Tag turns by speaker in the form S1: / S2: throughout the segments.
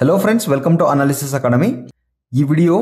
S1: hello friends welcome to analysis academy ఈ video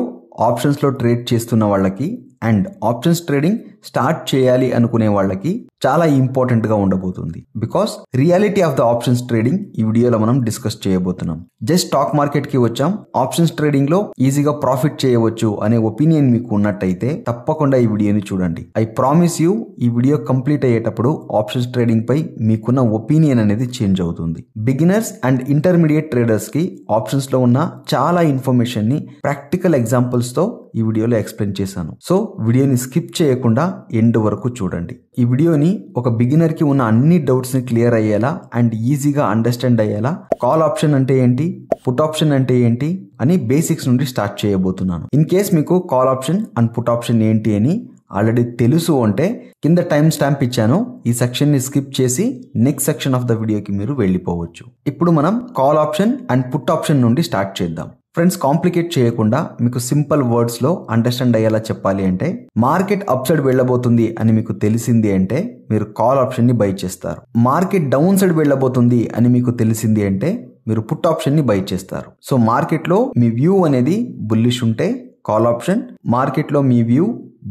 S1: ఆప్షన్స్లో trade చేస్తున్న వాళ్ళకి అండ్ ఆప్షన్స్ ట్రేడింగ్ స్టార్ట్ చేయాలి అనుకునే వాళ్ళకి చాలా ఇంపార్టెంట్గా ఉండబోతుంది because reality of the options trading ఈ వీడియోలో మనం డిస్కస్ చేయబోతున్నాం జస్ట్ స్టాక్ మార్కెట్కి వచ్చాం ఆప్షన్స్ ట్రేడింగ్లో ఈజీగా ప్రాఫిట్ చేయవచ్చు అనే ఒపీనియన్ మీకు ఉన్నట్టయితే తప్పకుండా ఈ వీడియోని చూడండి ఐ ప్రామిస్ యూ ఈ వీడియో కంప్లీట్ అయ్యేటప్పుడు ఆప్షన్స్ ట్రేడింగ్ పై మీకున్న ఒపీనియన్ అనేది చేంజ్ అవుతుంది బిగినర్స్ అండ్ ఇంటర్మీడియట్ ట్రేడర్స్కి ఆప్షన్స్లో ఉన్న చాలా ఇన్ఫర్మేషన్ని ప్రాక్టికల్ ఎగ్జాంపుల్స్తో ఈ వీడియోలో ఎక్స్ప్లెయిన్ చేశాను సో వీడియోని స్కిప్ చేయకుండా ఎండ్ వరకు చూడండి ఈ వీడియోని ఒక బిగినర్కి ఉన్న అన్ని డౌట్స్ని క్లియర్ అయ్యేలా అండ్ ఈజీగా అండర్స్టాండ్ అయ్యేలా కాల్ ఆప్షన్ అంటే ఏంటి పుట్ ఆప్షన్ అంటే ఏంటి అని బేసిక్స్ నుండి స్టార్ట్ చేయబోతున్నాను ఇన్ కేస్ మీకు call option and put option ఏంటి అని ఆల్రెడీ తెలుసు అంటే కింద టైం స్టాంప్ ఇచ్చాను ఈ సెక్షన్ని స్కిప్ చేసి నెక్స్ట్ సెక్షన్ ఆఫ్ ద వీడియోకి మీరు వెళ్ళిపోవచ్చు ఇప్పుడు మనం call option and put option నుండి స్టార్ట్ చేద్దాం ఫ్రెండ్స్ కాంప్లికేట్ చేయకుండా మీకు సింపుల్ వర్డ్స్లో అండర్స్టాండ్ అయ్యేలా చెప్పాలి అంటే మార్కెట్ అప్ సైడ్ వెళ్ళబోతుంది అని మీకు తెలిసింది అంటే మీరు కాల్ ఆప్షన్ని బై చేస్తారు మార్కెట్ డౌన్ సైడ్ వెళ్ళబోతుంది అని మీకు తెలిసింది అంటే మీరు పుట్ ఆప్షన్ని బై చేస్తారు సో మార్కెట్లో మీ వ్యూ అనేది బుల్లిష్ ఉంటే కాల్ ఆప్షన్ మార్కెట్లో మీ వ్యూ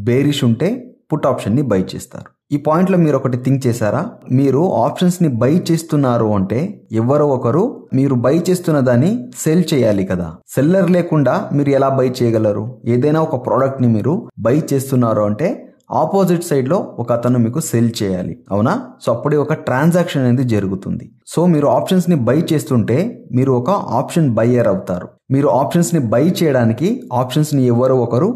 S1: బేరిష్ ఉంటే పుట్ ఆప్షన్ని బై చేస్తారు ఈ పాయింట్లో మీరు ఒకటి థింక్ చేశారా మీరు ఆప్షన్స్ని బై చేస్తున్నారు అంటే ఎవరో ఒకరు మీరు బై చేస్తున్న దాన్ని సెల్ చేయాలి కదా సెల్లర్ లేకుండా మీరు ఎలా బై చేయగలరు ఏదైనా ఒక ప్రోడక్ట్ని మీరు బై చేస్తున్నారు అంటే ఆపోజిట్ సైడ్లో ఒక అతను మీకు సెల్ చేయాలి అవునా సో అప్పుడే ఒక ట్రాన్సాక్షన్ అనేది జరుగుతుంది సో మీరు ఆప్షన్స్ని బై చేస్తుంటే మీరు ఒక ఆప్షన్ బయ్యర్ అవుతారు మీరు ఆప్షన్స్ని బై చేయడానికి ఆప్షన్స్ని ఎవరో ఒకరు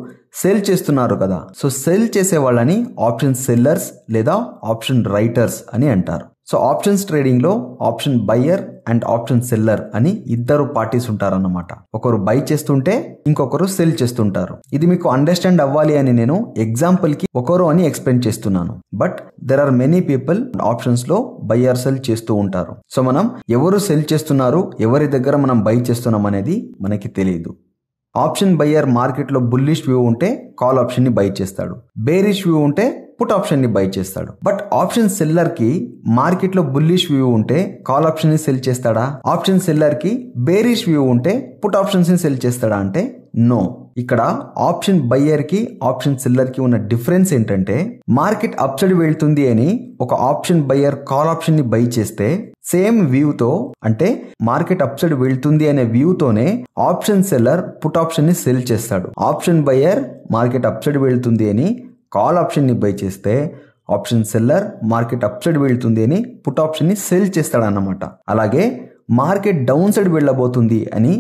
S1: సెల్ చేస్తున్నారు కదా సో సెల్ చేసే వాళ్ళని ఆప్షన్ సెల్లర్స్ లేదా ఆప్షన్ రైటర్స్ అని అంటారు సో ఆప్షన్స్ ట్రేడింగ్లో option buyer and option seller అని ఇద్దరు పార్టీస్ ఉంటారన్నమాట ఒకరు బై చేస్తుంటే ఇంకొకరు సెల్ చేస్తుంటారు ఇది మీకు అండర్స్టాండ్ అవ్వాలి అని నేను ఎగ్జాంపుల్ కి ఒకరు అని ఎక్స్ప్లెయిన్ చేస్తున్నాను but there are many people options లో బయ్యర్ సెల్ చేస్తూ ఉంటారు సో మనం ఎవరు సెల్ చేస్తున్నారు ఎవరి దగ్గర మనం బై చేస్తున్నాం అనేది మనకి తెలియదు ఆప్షన్ బయ్యర్ మార్కెట్లో బుల్లిష్ వ్యూ ఉంటే కాల్ ఆప్షన్ని బై చేస్తాడు బేరిష్ వ్యూ ఉంటే పుట్ ఆప్షన్ని బై చేస్తాడు బట్ ఆప్షన్ సెల్లర్ కి మార్కెట్లో బుల్లిష్ వ్యూ ఉంటే కాల్ ఆప్షన్ ని సెల్ చేస్తాడా ఆప్షన్ సెల్లర్ కి బేరిష్ వ్యూ ఉంటే పుట్ ఆప్షన్స్ ని సెల్ చేస్తాడా అంటే నో ఇక్కడ ఆప్షన్ బయ్యర్ కి ఆప్షన్ సెల్లర్ కి ఉన్న డిఫరెన్స్ ఏంటంటే మార్కెట్ సైడ్ వెళ్తుంది అని ఒక ఆప్షన్ బయ్యర్ కాల్ ఆప్షన్ ని బై చేస్తే సేమ్ వ్యూ తో అంటే మార్కెట్ సైడ్ వెళ్తుంది అనే వ్యూ తోనే ఆప్షన్ సెల్లర్ పుట్ ఆప్షన్ ని సెల్ చేస్తాడు ఆప్షన్ బయ్యర్ మార్కెట్ అప్సైడ్ వెళ్తుంది అని కాల్ ఆప్షన్ని బై చేస్తే option seller market up side వెళ్తుంది అని పుట్ ఆప్షన్ని సెల్ చేస్తాడన్నమాట అలాగే మార్కెట్ డౌన్ సైడ్ వెళ్ళబోతుంది అని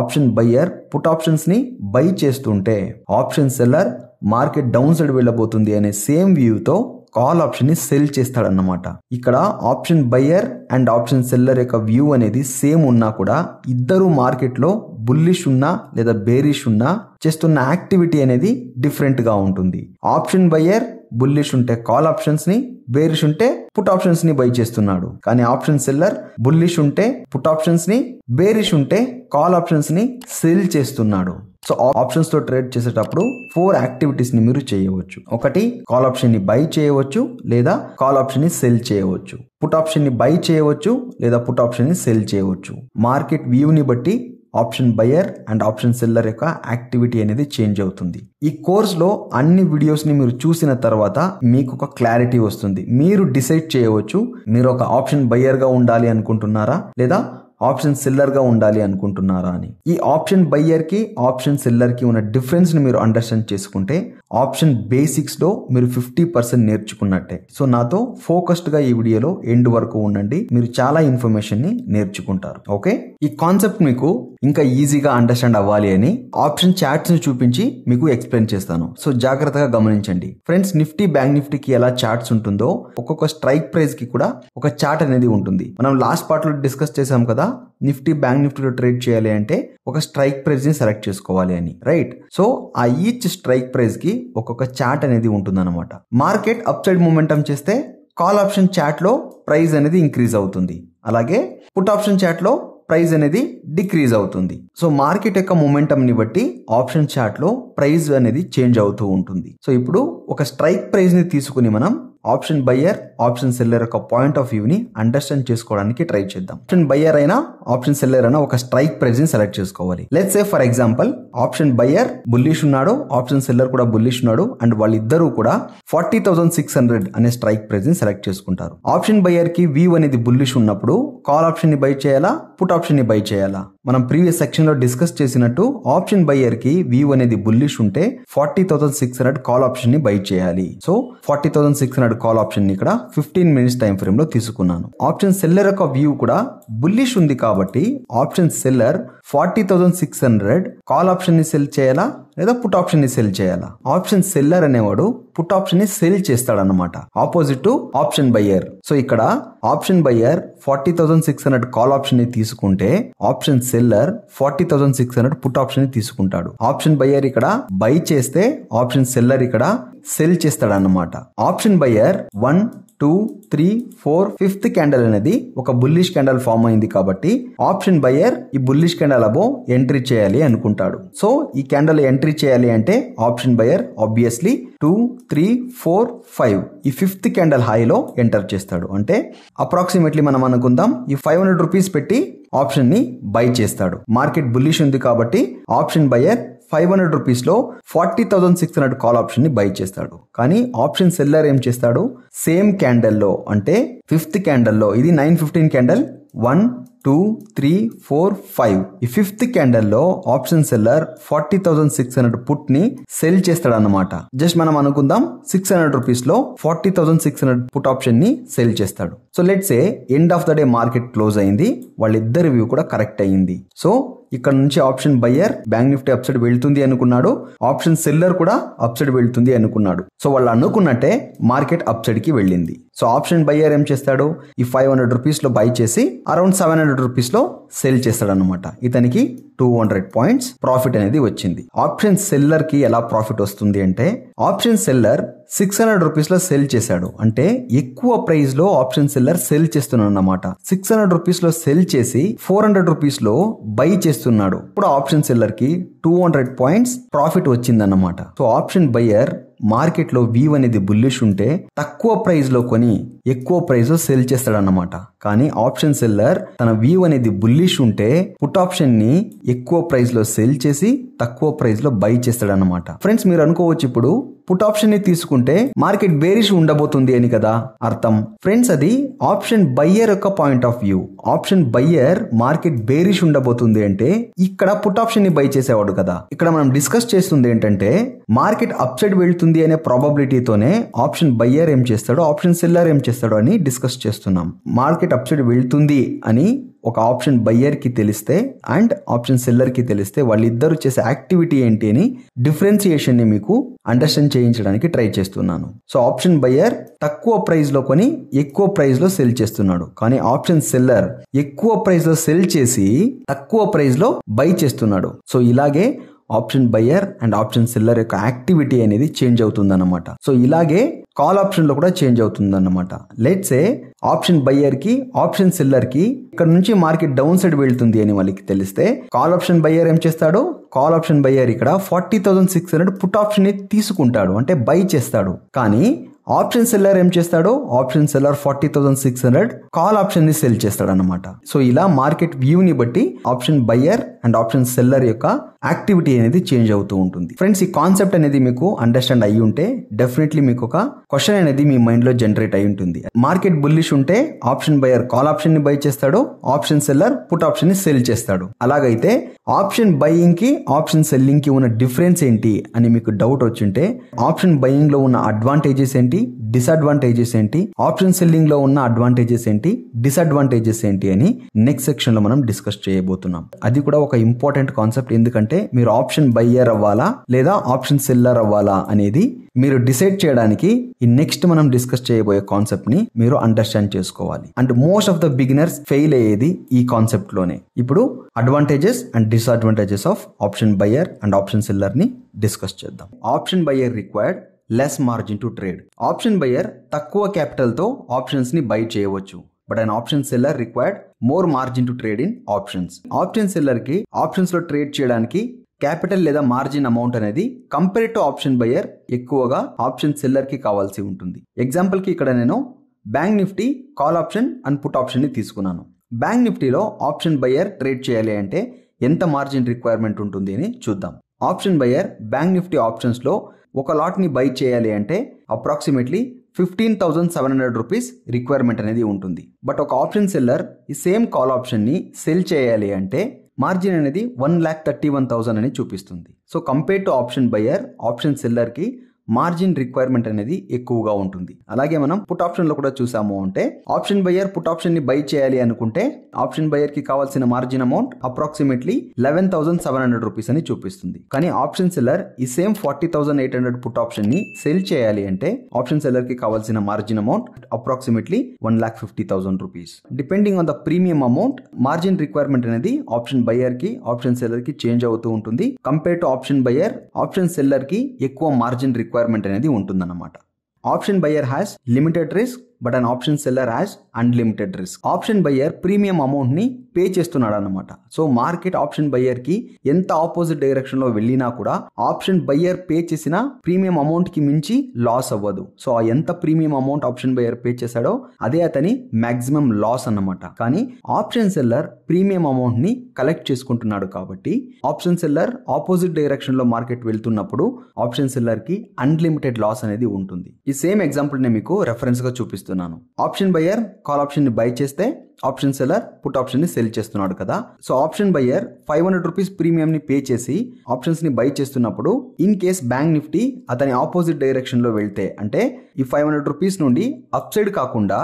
S1: ఆప్షన్ బయ్యర్ పుట్ ఆప్షన్స్ని బై చేస్తుంటే option seller market down side వెళ్ళబోతుంది అనే సేమ్ వ్యూతో కాల్ ఆప్షన్ని సెల్ చేస్తాడన్నమాట ఇక్కడ option buyer and option seller యొక్క వ్యూ అనేది సేమ్ ఉన్నా కూడా ఇద్దరు మార్కెట్లో బుల్లిష్ ఉన్నా లేదా బేరిష్ ఉన్నా చేస్తున్న యాక్టివిటీ అనేది డిఫరెంట్గా ఉంటుంది ఆప్షన్ బయ్యర్ బుల్లిష్ ఉంటే కాల్ ఆప్షన్స్ ని బేరిష్ ఉంటే పుట్ ఆప్షన్స్ ని బై చేస్తున్నాడు కానీ ఆప్షన్ సెల్లర్ బుల్లిష్ ఉంటే పుట్ ఆప్షన్స్ ని బేరిష్ ఉంటే కాల్ ఆప్షన్స్ ని సెల్ చేస్తున్నాడు సో ఆప్షన్స్ తో ట్రేడ్ చేసేటప్పుడు ఫోర్ యాక్టివిటీస్ ని మీరు చేయవచ్చు ఒకటి కాల్ ఆప్షన్ ని బై చేయవచ్చు లేదా కాల్ ఆప్షన్ ని సెల్ చేయవచ్చు పుట్ ఆప్షన్ ని బై చేయవచ్చు లేదా పుట్ ఆప్షన్ ని సెల్ చేయవచ్చు మార్కెట్ వ్యూ ని బట్టి option buyer and option seller యొక్క యాక్టివిటీ అనేది చేంజ్ అవుతుంది ఈ కోర్స్లో అన్ని వీడియోస్ని మీరు చూసిన తర్వాత మీకు ఒక క్లారిటీ వస్తుంది మీరు డిసైడ్ చేయవచ్చు మీరు ఒక ఆప్షన్ గా ఉండాలి అనుకుంటున్నారా లేదా ఆప్షన్ సెల్లర్గా ఉండాలి అనుకుంటున్నారా అని ఈ ఆప్షన్ బయ్యర్కి ఆప్షన్ సెల్లర్కి ఉన్న డిఫరెన్స్ని మీరు అండర్స్టాండ్ చేసుకుంటే ఆప్షన్ బేసిక్స్లో మీరు ఫిఫ్టీ పర్సెంట్ నేర్చుకున్నట్టే సో నాతో ఫోకస్డ్గా ఈ వీడియోలో ఎండ్ వరకు ఉండండి మీరు చాలా ఇన్ఫర్మేషన్ని నేర్చుకుంటారు ఓకే ఈ కాన్సెప్ట్ మీకు ఇంకా ఈజీగా అండర్స్టాండ్ అవ్వాలి అని ఆప్షన్ చార్ట్స్ని చూపించి మీకు ఎక్స్ప్లెయిన్ చేస్తాను సో జాగ్రత్తగా గమనించండి ఫ్రెండ్స్ నిఫ్టీ బ్యాంక్ నిఫ్టీకి ఎలా చార్ట్స్ ఉంటుందో ఒక్కొక్క స్ట్రైక్ ప్రైస్కి కూడా ఒక చార్ట్ అనేది ఉంటుంది మనం లాస్ట్ పార్ట్లో డిస్కస్ చేసాం కదా నిఫ్టీ బ్యాంక్ నిఫ్టీలో ట్రేడ్ చేయాలి అంటే ఒక స్ట్రైక్ ప్రైస్ ని సెలెక్ట్ చేసుకోవాలి అని రైట్ సో ఆ ఈచ్ స్ట్రైక్ ప్రైస్ కి ఒక్కొక్క చాట్ అనేది ఉంటుందన్నమాట మార్కెట్ అప్ సైడ్ మూమెంటం చేస్తే కాల్ ఆప్షన్ చాట్లో ప్రైజ్ అనేది ఇంక్రీజ్ అవుతుంది అలాగే పుట్ ఆప్షన్ చాట్లో ప్రైజ్ అనేది డిక్రీజ్ అవుతుంది సో మార్కెట్ యొక్క మూమెంటంని బట్టి ఆప్షన్ చార్ట్లో ప్రైజ్ అనేది చేంజ్ అవుతూ ఉంటుంది సో ఇప్పుడు ఒక స్ట్రైక్ ప్రైజ్ని తీసుకుని మనం ఆప్షన్ బయ్యర్ ఆప్షన్ సెల్లర్ యొక్క పాయింట్ ఆఫ్ వ్యూని అండర్స్టాండ్ చేసుకోవడానికి ట్రై చేద్దాం ఆప్షన్ బయ్యర్ అయినా ఆప్షన్ సెల్లర్ అయినా ఒక స్ట్రైక్ ప్రైజ్ ని సెలెక్ట్ చేసుకోవాలి let's say for example option buyer bullish ఉన్నాడు ఆప్షన్ సెల్లర్ కూడా బుల్లిష్ ఉన్నాడు అండ్ వాళ్ళిద్దరూ కూడా ఫార్టీ థౌసండ్ సిక్స్ హండ్రెడ్ అనే స్ట్రైక్ ప్రైజ్ ని సెలెక్ట్ చేసుకుంటారు ఆప్షన్ బయ్యర్ కి వ్యూ అనేది బుల్లిష్ ఉన్నప్పుడు కాల్ ఆప్షన్ ని బై చేయాలా పుట్ ఆప్షన్ ని బై చేయాలా మనం ప్రీవియస్ సెక్షన్లో డిస్కస్ చేసినట్టు ఆప్షన్ కి వ్యూ అనేది బుల్లిష్ ఉంటే forty thousand six hundred call ఆప్షన్ని బై చేయాలి so forty thousand six hundred call ఆప్షన్ని ఇక్కడ ఫిఫ్టీన్ మినిట్స్ టైం ఫ్రేమ్లో తీసుకున్నాను ఆప్షన్ సెల్లర్ యొక్క వ్యూ కూడా బుల్లిష్ ఉంది కాబట్టి option seller forty thousand six hundred call ఆప్షన్ని సెల్ చేయాలా లేదా పుట్ ఆప్షన్ని సెల్ చేయాలా ఆప్షన్ సెల్లర్ అనేవాడు పుట్ ఆప్షన్ ని సెల్ చేస్తాడనమాట opposite to option buyer so ఇక్కడ option buyer forty thousand six hundred call option ని తీసుకుంటే option seller forty thousand six hundred put option ని తీసుకుంటాడు ఆప్షన్ బయ్యర్ ఇక్కడ బై చేస్తే ఆప్షన్ సెల్లర్ ఇక్కడ సెల్ చేస్తాడన్నమాట option buyer one two three four fifth candle అనేది ఒక బుల్లిష్ క్యాండల్ ఫామ్ అయింది కాబట్టి ఆప్షన్ బయర్ ఈ బుల్లిష్ క్యాండల్ అబో ఎంట్రీ చేయాలి అనుకుంటాడు సో ఈ క్యాండల్ ఎంట్రీ చేయాలి అంటే option buyer obviously two three four five ఈ ఫిఫ్త్ క్యాండల్ హైలో ఎంటర్ చేస్తాడు అంటే అప్రాక్సిమేట్లీ మనం అనుకుందాం ఈ ఫైవ్ హండ్రెడ్ రూపీస్ పెట్టి ఆప్షన్ ని బై చేస్తాడు మార్కెట్ బుల్లిష్ ఉంది కాబట్టి ఆప్షన్ బయర్ ఫైవ్ హండ్రెడ్ రూపీస్లో forty thousand six hundred call ఆప్షన్ని బై చేస్తాడు కానీ ఆప్షన్ సెల్లర్ ఏం చేస్తాడు సేమ్ క్యాండల్లో అంటే ఫిఫ్త్ క్యాండల్లో ఇది nine fifteen candle one two three four five ఈ ఫిఫ్త్ క్యాండల్లో option seller forty thousand six hundred put ని సెల్ చేస్తాడన్నమాట జస్ట్ మనం అనుకుందాం సిక్స్ హండ్రెడ్ రూపీస్ లో forty thousand six hundred put option ని సెల్ చేస్తాడు so let's end of the day market close అయింది వాళ్ళిద్దరి వ్యూ కూడా కరెక్ట్ అయ్యింది సో ఇక్కడ నుంచి option buyer bank nifty upside వెళ్తుంది అనుకున్నాడు ఆప్షన్ సెల్లర్ కూడా అప్సైడ్ వెళ్తుంది అనుకున్నాడు సో వాళ్ళు అనుకున్నట్టే మార్కెట్ అప్సైడ్ కి వెళ్ళింది సో ఆప్షన్ బయ్యర్ ఏం చేస్తాడు ఈ ఫైవ్ హండ్రెడ్ రూపీస్ లో బై చేసి అరౌండ్ సెవెన్ హండ్రెడ్ రూపీస్ లో సేల్ చేస్తాడు అనమాట ఇతనికి టూ హండ్రెడ్ పాయింట్స్ ప్రాఫిట్ అనేది వచ్చింది ఆప్షన్ సెల్లర్ కి ఎలా ప్రాఫిట్ వస్తుంది అంటే option seller six hundred rupees లో సెల్ చేశాడు అంటే ఎక్కువ ప్రైస్ లో ఆప్షన్ సెల్లర్ సెల్ చేస్తున్నాడు అనమాట సిక్స్ హండ్రెడ్ రూపీస్ లో సెల్ చేసి ఫోర్ హండ్రెడ్ రూపీస్ లో బై చేస్తున్నాడు ఇప్పుడు ఆప్షన్ సెల్లర్ కి టూ హండ్రెడ్ పాయింట్స్ ప్రాఫిట్ వచ్చిందన్నమాట సో ఆప్షన్ బయ్యర్ మార్కెట్లో వీవ్ అనేది బుల్లిష్ ఉంటే తక్కువ ప్రైస్లో కొని ఎక్కువ ప్రైస్ సెల్ చేస్తాడన్నమాట కానీ ఆప్షన్ సెల్లర్ తన వ్యూ అనేది బుల్లిష్ ఉంటే పుట్ ఆప్షన్ ని ఎక్కువ ప్రైస్ లో సెల్ చేసి తక్కువ ప్రైస్ లో బై చేస్తాడన్నమాట ఫ్రెండ్స్ మీరు అనుకోవచ్చు ఇప్పుడు పుట్ ఆప్షన్ ని తీసుకుంటే మార్కెట్ బేరిష్ ఉండబోతుంది అని కదా అర్థం ఫ్రెండ్స్ అది ఆప్షన్ బయ్యర్ యొక్క point of view option buyer market bearish ఉండబోతుంది అంటే ఇక్కడ పుట్ ఆప్షన్ ని బై చేసేవాడు కదా ఇక్కడ మనం డిస్కస్ చేస్తుంది ఏంటంటే మార్కెట్ అప్సైడ్ వెళ్తుంది అనే ప్రాబబిలిటీతోనే ఆప్షన్ బయ్యర్ ఏం చేస్తాడు ఆప్షన్ సెల్లర్ ఏం చేస్తాడు చేస్తాడు అని డిస్కస్ చేస్తున్నాం మార్కెట్ అప్సైడ్ వెళ్తుంది అని ఒక ఆప్షన్ బయ్యర్కి తెలిస్తే అండ్ ఆప్షన్ సెల్లర్కి తెలిస్తే వాళ్ళిద్దరు చేసే యాక్టివిటీ ఏంటి అని డిఫరెన్సియేషన్ని మీకు అండర్స్టాండ్ చేయించడానికి ట్రై చేస్తున్నాను సో ఆప్షన్ బయ్యర్ తక్కువ ప్రైస్లో కొని ఎక్కువ ప్రైస్లో సెల్ చేస్తున్నాడు కానీ ఆప్షన్ సెల్లర్ ఎక్కువ ప్రైస్లో సెల్ చేసి తక్కువ ప్రైస్లో బై చేస్తున్నాడు సో ఇలాగే option buyer and option seller యొక్క యాక్టివిటీ అనేది చేంజ్ అవుతుందన్నమాట సో ఇలాగే కాల్ ఆప్షన్లో కూడా చేంజ్ అవుతుందన్నమాట లెట్సే ఆప్షన్ కి ఆప్షన్ కి ఇక్కడ నుంచి మార్కెట్ డౌన్ సైడ్ వెళ్తుంది అని వాళ్ళకి తెలిస్తే కాల్ ఆప్షన్ బయ్యర్ ఏం చేస్తాడు కాల్ ఆప్షన్ బయ్యర్ ఇక్కడ forty thousand six hundred put option తీసుకుంటాడు అంటే బై చేస్తాడు కానీ ఆప్షన్ సెల్లర్ ఏం చేస్తాడో option seller forty thousand six hundred call option ని సెల్ చేస్తాడు అనమాట సో ఇలా మార్కెట్ వ్యూ ని బట్టి option buyer and option seller యొక్క యాక్టివిటీ అనేది చేంజ్ అవుతూ ఉంటుంది ఫ్రెండ్స్ ఈ కాన్సెప్ట్ అనేది మీకు అండర్స్టాండ్ అయ్యి ఉంటే డెఫినెట్లీ మీకు ఒక క్వశ్చన్ అనేది మీ మైండ్ లో జనరేట్ అయి ఉంటుంది మార్కెట్ బుల్లిష్ ఉంటే ఆప్షన్ బయర్ కాల్ ఆప్షన్ ని బై చేస్తాడు ఆప్షన్ సెల్లర్ పుట్ ఆప్షన్ ని సెల్ చేస్తాడు అలాగైతే ఆప్షన్ బయింగ్కి ఆప్షన్ సెల్లింగ్కి ఉన్న డిఫరెన్స్ ఏంటి అని మీకు డౌట్ వచ్చుంటే ఆప్షన్ బయింగ్లో ఉన్న అడ్వాంటేజెస్ ఏంటి డిసడ్వాంటేజెస్ ఏంటి ఆప్షన్ సెల్లింగ్లో ఉన్న అడ్వాంటేజెస్ ఏంటి డిసడ్వాంటేజెస్ ఏంటి అని నెక్స్ట్ సెక్షన్లో మనం డిస్కస్ చేయబోతున్నాం అది కూడా ఒక ఇంపార్టెంట్ కాన్సెప్ట్ ఎందుకంటే మీరు ఆప్షన్ బయ్యర్ అవ్వాలా లేదా ఆప్షన్ సెల్లర్ అవ్వాలా అనేది మీరు డిసైడ్ చేయడానికి ఈ నెక్స్ట్ మనం డిస్కస్ చేయబోయే కాన్సెప్ట్ ని మీరు అండర్స్టాండ్ చేసుకోవాలి and most of the beginners fail అయ్యేది ఈ కాన్సెప్ట్ లోనే ఇప్పుడు advantages and disadvantages of option buyer and option సెల్లర్ని డిస్కస్ చేద్దాం option buyer required less margin to trade option buyer తక్కువ క్యాపిటల్తో ఆప్షన్స్ని బై చేయవచ్చు but and option seller required more margin to trade in options option సెల్లర్కి ఆప్షన్స్లో trade చేయడానికి capital లేదా మార్జిన్ అమౌంట్ అనేది కంపేర్ టు ఆప్షన్ బయర్ ఎక్కువగా ఆప్షన్ సెల్లర్కి కావాల్సి ఉంటుంది ఎగ్జాంపుల్కి ఇక్కడ నేను bank Nifty call option and put ఆప్షన్ని తీసుకున్నాను బ్యాంక్ నిఫ్టీలో ఆప్షన్ బయర్ ట్రేడ్ చేయాలి అంటే ఎంత మార్జిన్ రిక్వైర్మెంట్ ఉంటుంది అని చూద్దాం ఆప్షన్ బయర్ బ్యాంక్ నిఫ్టీ ఆప్షన్స్లో ఒక లాట్ని బై చేయాలి అంటే approximately fifteen thousand seven hundred rupees requirement అనేది ఉంటుంది బట్ ఒక ఆప్షన్ సెల్లర్ ఈ సేమ్ కాల్ ఆప్షన్ని సెల్ చేయాలి అంటే మార్జిన్ అనేది one lakh thirty one thousand అని చూపిస్తుంది so compare to option buyer option సెల్లర్కి మార్జిన్ రిక్వైర్మెంట్ అనేది ఎక్కువగా ఉంటుంది అలాగే మనం పుట్ ఆప్షన్ లో కూడా చూసాము అంటే ఆప్షన్ బయర్ పుట్ ఆప్షన్ ని బై చేయాలి అనుకుంటే ఆప్షన్ కి కావాల్సిన margin amount approximately eleven thousand seven hundred rupees అని చూపిస్తుంది కానీ ఆప్షన్ సెల్లర్ ఈ same forty thousand eight hundred put ని సెల్ చేయాలి అంటే ఆప్షన్ సెల్లర్ కి కావాల్సిన margin amount approximately one lakh fifty thousand rupees depending on the premium amount margin requirement అనేది ఆప్షన్ కి ఆప్షన్ సెల్లర్ కి చేంజ్ అవుతూ ఉంటుంది compare to option buyer option seller కి ఎక్కువ మార్జిన్ రిక్వైర్ రిక్వైర్మెంట్ అనేది ఉంటుందన్నమాట option buyer has limited risk but and option seller as unlimited risk option buyer premium amount ని పే చేస్తున్నాడు అనమాట సో మార్కెట్ ఆప్షన్ బయ్యర్ కి ఎంత ఆపోజిట్ డైరెక్షన్ లో వెళ్ళినా కూడా ఆప్షన్ బయ్యర్ పే చేసిన ప్రీమియం అమౌంట్ కి మించి లాస్ అవ్వదు సో ఆ ఎంత premium amount option buyer pay చేశాడో అదే అతని మాక్సిమం లాస్ అన్నమాట కానీ ఆప్షన్ సెల్లర్ ప్రీమియం అమౌంట్ ని కలెక్ట్ చేసుకుంటున్నాడు కాబట్టి ఆప్షన్ సెల్లర్ ఆపోజిట్ డైరెక్షన్ లో మార్కెట్ వెళ్తున్నప్పుడు ఆప్షన్ సెల్లర్ కి అన్లిమిటెడ్ లాస్ అనేది ఉంటుంది ఈ సేమ్ ఎగ్జాంపుల్ నేను మీకు రెఫరెన్స్ గా చూపిస్తాను చూపిస్తున్నాను ఆప్షన్ బయర్ కాల్ ఆప్షన్ ని బై చేస్తే ఆప్షన్ సెల్లర్ పుట్ ఆప్షన్ ని సెల్ చేస్తున్నాడు కదా so option buyer five hundred rupees premium ని పే చేసి ఆప్షన్స్ ని బై చేస్తున్నప్పుడు ఇన్ కేస్ బ్యాంక్ నిఫ్టీ అతని ఆపోజిట్ డైరెక్షన్ లో వెళ్తే అంటే ఈ ఫైవ్ హండ్రెడ్ రూపీస్ నుండి అప్ సైడ్ కాకుండా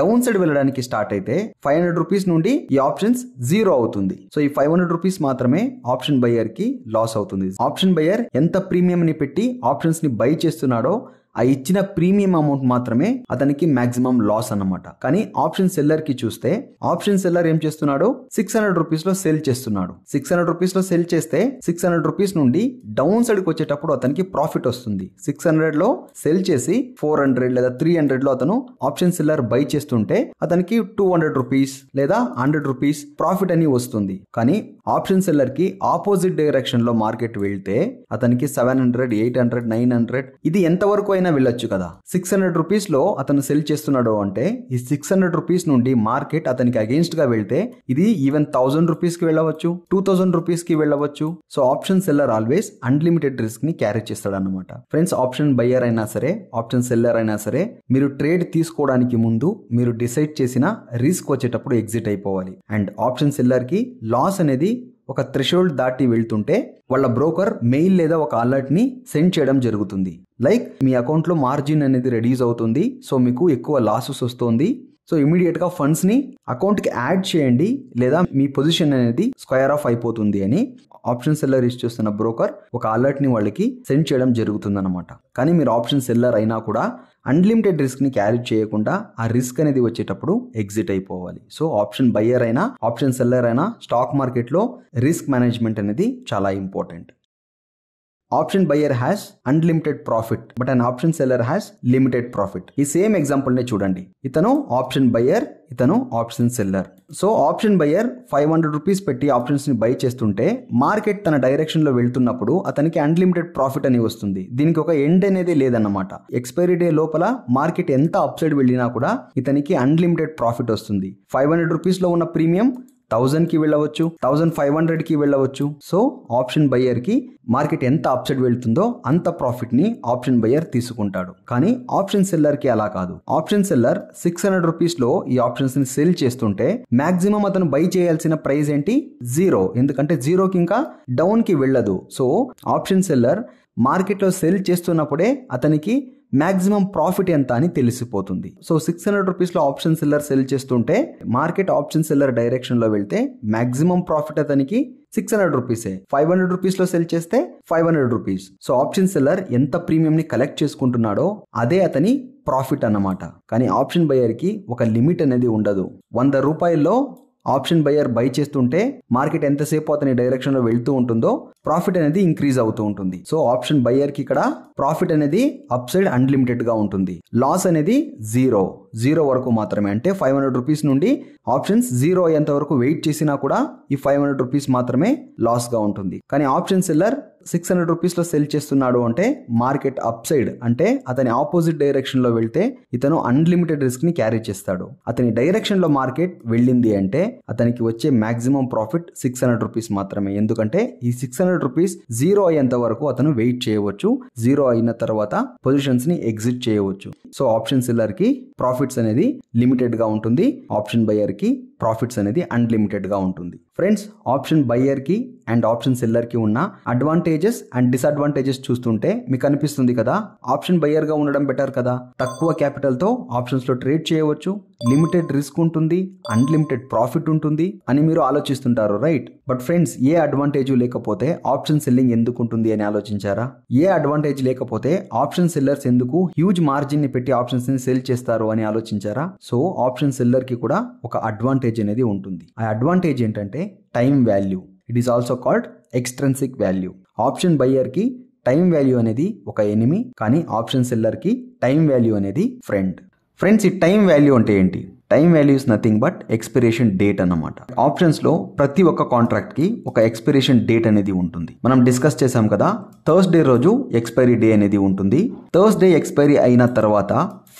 S1: డౌన్ సైడ్ వెళ్ళడానికి స్టార్ట్ అయితే ఫైవ్ హండ్రెడ్ రూపీస్ నుండి ఈ ఆప్షన్స్ జీరో అవుతుంది సో ఈ ఫైవ్ హండ్రెడ్ రూపీస్ మాత్రమే ఆప్షన్ బయర్ కి లాస్ అవుతుంది ఆప్షన్ బయర్ ఎంత ప్రీమియం ని పెట్టి ఆప్షన్స్ ని బై చేస్తున్నాడో ఆ ఇచ్చిన ప్రీమియం అమౌంట్ మాత్రమే అతనికి మాక్సిమం లాస్ అన్నమాట కానీ ఆప్షన్ సెల్లర్ కి చూస్తే ఆప్షన్ సెల్లర్ ఏం చేస్తున్నాడు సిక్స్ హండ్రెడ్ రూపీస్ లో సెల్ చేస్తున్నాడు సిక్స్ హండ్రెడ్ రూపీస్ లో సెల్ చేస్తే సిక్స్ హండ్రెడ్ రూపీస్ నుండి డౌన్ సైడ్ కి వచ్చేటప్పుడు అతనికి ప్రాఫిట్ వస్తుంది సిక్స్ హండ్రెడ్ లో సెల్ చేసి ఫోర్ హండ్రెడ్ లేదా త్రీ హండ్రెడ్ లో అతను ఆప్షన్ సెల్లర్ బై చేస్తుంటే అతనికి టూ హండ్రెడ్ రూపీస్ లేదా హండ్రెడ్ రూపీస్ ప్రాఫిట్ అని వస్తుంది కానీ ఆప్షన్ సెల్లర్ కి ఆపోజిట్ డైరెక్షన్ లో మార్కెట్ వెళ్తే అతనికి seven hundred eight hundred nine hundred ఇది ఎంతవరకు అయినా ఎక్కడికైనా వెళ్ళొచ్చు కదా సిక్స్ హండ్రెడ్ రూపీస్ లో అతను సెల్ చేస్తున్నాడు అంటే ఈ సిక్స్ హండ్రెడ్ రూపీస్ నుండి మార్కెట్ అతనికి గా వెళ్తే ఇది ఈవెన్ థౌసండ్ రూపీస్కి వెళ్ళవచ్చు టూ థౌసండ్ రూపీస్కి వెళ్ళవచ్చు so option seller always unlimited risk ని క్యారీ చేస్తాడనమాట ఫ్రెండ్స్ ఆప్షన్ బయ్యర్ అయినా సరే ఆప్షన్ సెల్లర్ అయినా సరే మీరు ట్రేడ్ తీసుకోవడానికి ముందు మీరు డిసైడ్ చేసిన రిస్క్ వచ్చేటప్పుడు ఎగ్జిట్ అయిపోవాలి అండ్ ఆప్షన్ సెల్లర్కి లాస్ అనేది ఒక థ్రెషోల్డ్ దాటి వెళ్తుంటే వాళ్ళ బ్రోకర్ మెయిల్ లేదా ఒక అలర్ట్ని సెండ్ చేయడం జరుగుతుంది లైక్ మీ అకౌంట్లో మార్జిన్ అనేది రెడ్యూస్ అవుతుంది సో మీకు ఎక్కువ లాసెస్ వస్తుంది సో ఇమీడియట్గా ఫండ్స్ని అకౌంట్కి యాడ్ చేయండి లేదా మీ పొజిషన్ అనేది స్క్వేర్ ఆఫ్ అయిపోతుంది అని ఆప్షన్ సెల్లర్ ఇష్యూ చేస్తున్న బ్రోకర్ ఒక అలర్ట్ని వాళ్ళకి సెండ్ చేయడం జరుగుతుందన్నమాట కానీ మీరు ఆప్షన్ సెల్లర్ అయినా కూడా అన్లిమిటెడ్ రిస్క్ని క్యారీ చేయకుండా ఆ రిస్క్ అనేది వచ్చేటప్పుడు ఎగ్జిట్ అయిపోవాలి సో ఆప్షన్ బయ్యర్ అయినా ఆప్షన్ సెల్లర్ అయినా స్టాక్ మార్కెట్లో రిస్క్ మేనేజ్మెంట్ అనేది చాలా important option buyer has unlimited profit but and option seller has limited profit ఈ సేమ్ ఎగ్జాంపుల్ నే చూడండి ఇతను ఆప్షన్ బయ్యర్ ఇతను option seller so option buyer five hundred rupees పెట్టి ఆప్షన్స్ ని బై చేస్తుంటే మార్కెట్ తన డైరెక్షన్ లో వెళ్తున్నప్పుడు అతనికి అన్లిమిటెడ్ ప్రాఫిట్ అని వస్తుంది దీనికి ఒక ఎండ్ అనేది లేదన్నమాట ఎక్స్పైరీ డే లోపల మార్కెట్ ఎంత అప్సైడ్ వెళ్ళినా కూడా ఇతనికి అన్లిమిటెడ్ ప్రాఫిట్ వస్తుంది ఫైవ్ హండ్రెడ్ రూపీస్ లో ఉన్న ప్రీమియం థౌజండ్ కి వెళ్ళవచ్చు థౌజండ్ ఫైవ్ హండ్రెడ్ కి వెళ్ళవచ్చు సో ఆప్షన్ బయ్యర్ కి మార్కెట్ ఎంత అప్సెట్ వెళ్తుందో అంత ప్రాఫిట్ ని ఆప్షన్ బయ్యర్ తీసుకుంటాడు కానీ ఆప్షన్ సెల్లర్ కి అలా కాదు option seller six hundred rupees లో ఈ ఆప్షన్స్ ని సెల్ చేస్తుంటే మాక్సిమం అతను బై చేయాల్సిన ప్రైస్ ఏంటి జీరో ఎందుకంటే జీరోకి ఇంకా డౌన్ కి వెళ్ళదు సో ఆప్షన్ సెల్లర్ మార్కెట్లో సెల్ చేస్తున్నప్పుడే అతనికి మ్యాక్సిమం ప్రాఫిట్ ఎంత అని తెలిసిపోతుంది సో సిక్స్ హండ్రెడ్ రూపీస్లో ఆప్షన్ సెల్లర్ సెల్ చేస్తుంటే మార్కెట్ ఆప్షన్ సెల్లర్ డైరెక్షన్లో వెళ్తే మాక్సిమం ప్రాఫిట్ అతనికి సిక్స్ హండ్రెడ్ రూపీసే ఫైవ్ హండ్రెడ్ రూపీస్లో సెల్ చేస్తే five hundred rupees so option seller ఎంత ప్రీమియంని కలెక్ట్ చేసుకుంటున్నాడో అదే అతని ప్రాఫిట్ అన్నమాట కానీ ఆప్షన్ కి ఒక లిమిట్ అనేది ఉండదు వంద రూపాయల్లో ఆప్షన్ బయర్ బై చేస్తుంటే మార్కెట్ ఎంతసేపు అతని డైరెక్షన్లో వెళ్తూ ఉంటుందో ప్రాఫిట్ అనేది ఇంక్రీజ్ అవుతూ ఉంటుంది సో ఆప్షన్ కి ఇక్కడ ప్రాఫిట్ అనేది అప్ సైడ్ అన్లిమిటెడ్గా ఉంటుంది లాస్ అనేది జీరో జీరో వరకు మాత్రమే అంటే ఫైవ్ హండ్రెడ్ రూపీస్ నుండి ఆప్షన్స్ జీరో అయ్యేంత వరకు వెయిట్ చేసినా కూడా ఈ ఫైవ్ హండ్రెడ్ రూపీస్ మాత్రమే లాస్గా ఉంటుంది కానీ ఆప్షన్ సెల్లర్ సిక్స్ హండ్రెడ్ రూపీస్లో సెల్ చేస్తున్నాడు అంటే మార్కెట్ అప్ సైడ్ అంటే అతని ఆపోజిట్ డైరెక్షన్లో వెళ్తే ఇతను అన్లిమిటెడ్ రిస్క్ని క్యారీ చేస్తాడు అతని డైరెక్షన్లో మార్కెట్ వెళ్ళింది అంటే అతనికి వచ్చే maximum profit six hundred rupees మాత్రమే ఎందుకంటే ఈ సిక్స్ హండ్రెడ్ రూపీస్ జీరో అయ్యేంత వరకు అతను వెయిట్ చేయవచ్చు జీరో అయిన తర్వాత పొజిషన్స్ని ఎగ్జిట్ చేయవచ్చు సో ఆప్షన్ సెల్లర్కి ప్రాఫిట్స్ అనేది లిమిటెడ్గా ఉంటుంది ఆప్షన్ బయర్కి ప్రాఫిట్స్ అనేది అన్లిమిటెడ్గా ఉంటుంది ఫ్రెండ్స్ ఆప్షన్ బయ్యర్కి అండ్ ఆప్షన్ సెల్లర్కి ఉన్న అడ్వాంటేజెస్ అండ్ డిసడ్వాంటేజెస్ చూస్తుంటే మీకు అనిపిస్తుంది కదా ఆప్షన్ బయ్యర్గా ఉండడం బెటర్ కదా తక్కువ క్యాపిటల్తో ఆప్షన్స్లో ట్రేడ్ చేయవచ్చు లిమిటెడ్ రిస్క్ ఉంటుంది అన్లిమిటెడ్ ప్రాఫిట్ ఉంటుంది అని మీరు ఆలోచిస్తుంటారు రైట్ బట్ ఫ్రెండ్స్ ఏ అడ్వాంటేజ్ లేకపోతే ఆప్షన్ సెల్లింగ్ ఎందుకు ఉంటుంది అని ఆలోచించారా ఏ అడ్వాంటేజ్ లేకపోతే ఆప్షన్ సెల్లర్స్ ఎందుకు హ్యూజ్ మార్జిన్ ని పెట్టి ఆప్షన్స్ ని సెల్ చేస్తారు అని ఆలోచించారా సో ఆప్షన్ సెల్లర్ కి కూడా ఒక అడ్వాంటేజ్ అనేది ఉంటుంది ఆ అడ్వాంటేజ్ ఏంటంటే time value it is also called extrinsic value option కి టైం వాల్యూ అనేది ఒక ఎనిమి కానీ ఆప్షన్ కి టైం వాల్యూ అనేది ఫ్రెండ్ ఫ్రెండ్స్ ఈ టైం వాల్యూ అంటే ఏంటి time value is nothing but expiration date అన్నమాట ఆప్షన్స్ లో ప్రతి ఒక్క కాంట్రాక్ట్ కి ఒక ఎక్స్పిరేషన్ డేట్ అనేది ఉంటుంది మనం డిస్కస్ చేసాం కదా థర్స్డే రోజు ఎక్స్పైరీ డే అనేది ఉంటుంది థర్స్డే ఎక్స్పైరీ అయిన తర్వాత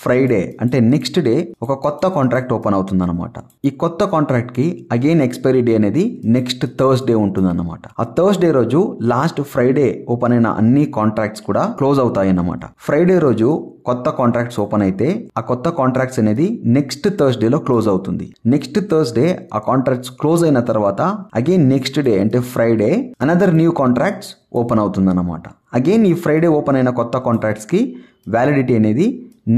S1: ఫ్రైడే అంటే నెక్స్ట్ డే ఒక కొత్త కాంట్రాక్ట్ ఓపెన్ అవుతుందన్నమాట ఈ కొత్త కాంట్రాక్ట్ కి అగైన్ ఎక్స్పైరీ డే అనేది నెక్స్ట్ థర్స్ డే ఉంటుందన్నమాట ఆ డే రోజు లాస్ట్ ఫ్రైడే ఓపెన్ అయిన అన్ని కాంట్రాక్ట్స్ కూడా క్లోజ్ అవుతాయి అన్నమాట ఫ్రైడే రోజు కొత్త కాంట్రాక్ట్స్ ఓపెన్ అయితే ఆ కొత్త కాంట్రాక్ట్స్ అనేది నెక్స్ట్ థర్స్డేలో క్లోజ్ అవుతుంది నెక్స్ట్ డే ఆ కాంట్రాక్ట్స్ క్లోజ్ అయిన తర్వాత అగైన్ నెక్స్ట్ డే అంటే Friday another new contracts open అవుతుందన్నమాట అగైన్ ఈ ఫ్రైడే ఓపెన్ అయిన కొత్త కాంట్రాక్ట్స్కి వ్యాలిడిటీ అనేది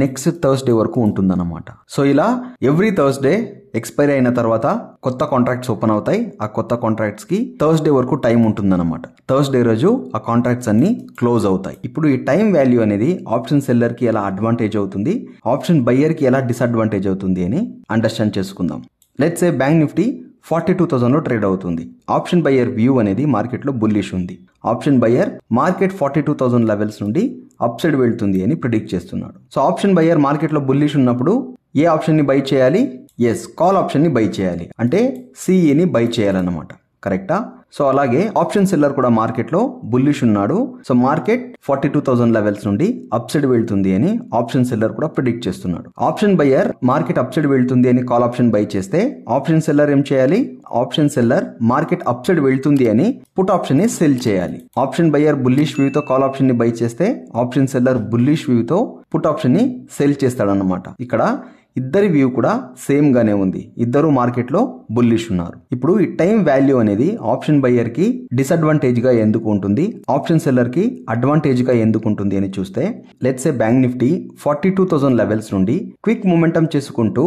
S1: నెక్స్ట్ థర్స్డే వరకు ఉంటుందన్నమాట సో ఇలా ఎవ్రీ థర్స్డే ఎక్స్పైరీ అయిన తర్వాత కొత్త కాంట్రాక్ట్స్ ఓపెన్ అవుతాయి ఆ కొత్త కాంట్రాక్ట్స్ కి థర్స్డే వరకు టైం ఉంటుందన్నమాట థర్స్డే రోజు ఆ కాంట్రాక్ట్స్ అన్ని క్లోజ్ అవుతాయి ఇప్పుడు ఈ టైం వాల్యూ అనేది ఆప్షన్ సెల్లర్ కి ఎలా అడ్వాంటేజ్ అవుతుంది ఆప్షన్ బయ్యర్ కి ఎలా డిసడ్వాంటేజ్ అవుతుంది అని అండర్స్టాండ్ చేసుకుందాం let's a bank Nifty forty two థౌజండ్లో ట్రేడ్ అవుతుంది ఆప్షన్ బయర్ వ్యూ అనేది మార్కెట్లో బుల్లిష్ ఉంది option buyer market forty two thousand levels నుండి అప్ సైడ్ వెళ్తుంది అని ప్రిడిక్ట్ చేస్తున్నాడు సో ఆప్షన్ బయ్యర్ మార్కెట్లో బుల్లిష్ ఉన్నప్పుడు ఏ ఆప్షన్ని బై చేయాలి ఎస్ కాల్ ఆప్షన్ని బై చేయాలి అంటే సిఈని e బై చేయాలన్నమాట కరెక్టా సో అలాగే ఆప్షన్ సెల్లర్ కూడా మార్కెట్లో బుల్లిష్ ఉన్నాడు so market forty two thousand levels నుండి అప్సైడ్ వెళ్తుంది అని ఆప్షన్ సెల్లర్ కూడా ప్రిడిక్ట్ చేస్తున్నాడు ఆప్షన్ బయర్ మార్కెట్ అప్సైడ్ వెళ్తుంది అని కాల్ ఆప్షన్ బై చేస్తే ఆప్షన్ సెల్లర్ ఏం చేయాలి ఆప్షన్ సెల్లర్ మార్కెట్ అప్సైడ్ వెళ్తుంది అని పుట్ ఆప్షన్ ని సెల్ చేయాలి ఆప్షన్ బయర్ బుల్లిష్ వ్యూతో కాల్ ఆప్షన్ ని బై చేస్తే ఆప్షన్ సెల్లర్ బుల్లిష్ వ్యూతో పుట్ ఆప్షన్ ని సెల్ చేస్తాడనమాట ఇక్కడ ఇద్దరి వ్యూ కూడా సేమ్గానే ఉంది ఇద్దరు మార్కెట్లో బుల్లిష్ ఉన్నారు ఇప్పుడు ఈ టైం వాల్యూ అనేది ఆప్షన్ డిసడ్వాంటేజ్ డిసడ్వాంటేజ్గా ఎందుకు ఉంటుంది ఆప్షన్ సెల్లర్ అడ్వాంటేజ్ అడ్వాంటేజ్గా ఎందుకు ఉంటుంది అని చూస్తే let's a bank Nifty forty two thousand levels నుండి క్విక్ మూమెంటం చేసుకుంటూ